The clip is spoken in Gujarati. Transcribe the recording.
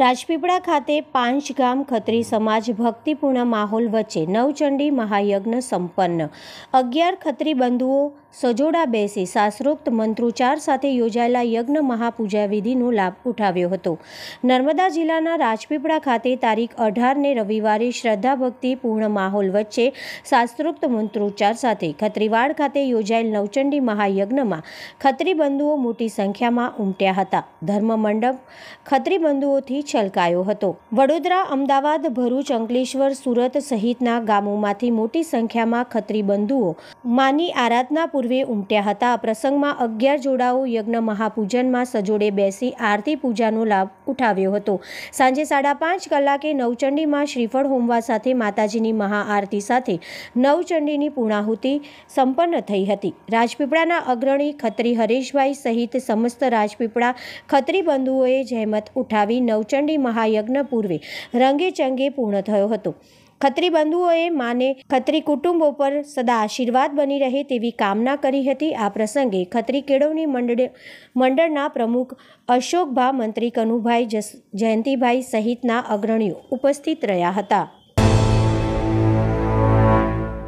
રાજપીપળા ખાતે પાંચ ગામ ખત્રી સમાજ ભક્તિપૂર્ણ માહોલ વચ્ચે નવચંડી મહાયજ્ઞ સંપન્ન અગિયાર ખત્રી બંધુઓ સજોડા બેસી શાસ્ત્રોક્ત મંત્રોચ્ચાર સાથે યોજાયેલા યજ્ઞ મહાપૂજા વિધિનો લાભ ઉઠાવ્યો હતો નર્મદા જિલ્લાના રાજપીપળા ખાતે તારીખ અઢારને રવિવારે શ્રદ્ધા ભક્તિ પૂર્ણ માહોલ વચ્ચે શાસ્ત્રોક્ત મંત્રોચ્ચાર સાથે ખત્રીવાડ ખાતે યોજાયેલ નવચંડી મહાયજ્ઞમાં ખત્રીબંધુઓ મોટી સંખ્યામાં ઉમટ્યા હતા ધર્મ મંડપ ખત્રીબંધુઓથી છલકાયો હતો વડોદરા અમદાવાદ ભરૂચ અંકલેશ્વર સુરત સહિતના ગામોમાંથી મોટી સંખ્યામાં ખત્રીબંધુઓ માની આરાધના પૂર્વે ઉમટ્યા હતા આ પ્રસંગમાં અગિયાર જોડાઓ યજ્ઞ મહાપૂજનમાં સજોડે બેસી આરતી પૂજાનો લાભ ઉઠાવ્યો હતો સાંજે સાડા પાંચ કલાકે નવચંડીમાં શ્રીફળ હોમવા સાથે માતાજીની મહાઆરતી સાથે નવચંડીની પૂર્ણાહુતિ સંપન્ન થઈ હતી રાજપીપળાના અગ્રણી ખત્રી હરેશભાઈ સહિત સમસ્ત રાજપીપળા ખત્રી બંધુઓએ જહેમત ઉઠાવી નવચંડી મહાયજ્ઞ પૂર્વે રંગે ચંગે પૂર્ણ થયો હતો ખત્રી બંધુઓએ માને ખત્રી કુટુંબો પર સદા આશીર્વાદ બની રહે તેવી કામના કરી હતી આ પ્રસંગે ખત્રી કેળવણી મંડળ મંડળના પ્રમુખ અશોકભા મંત્રી કનુભાઈ જયંતિભાઈ સહિતના અગ્રણીઓ ઉપસ્થિત રહ્યા હતા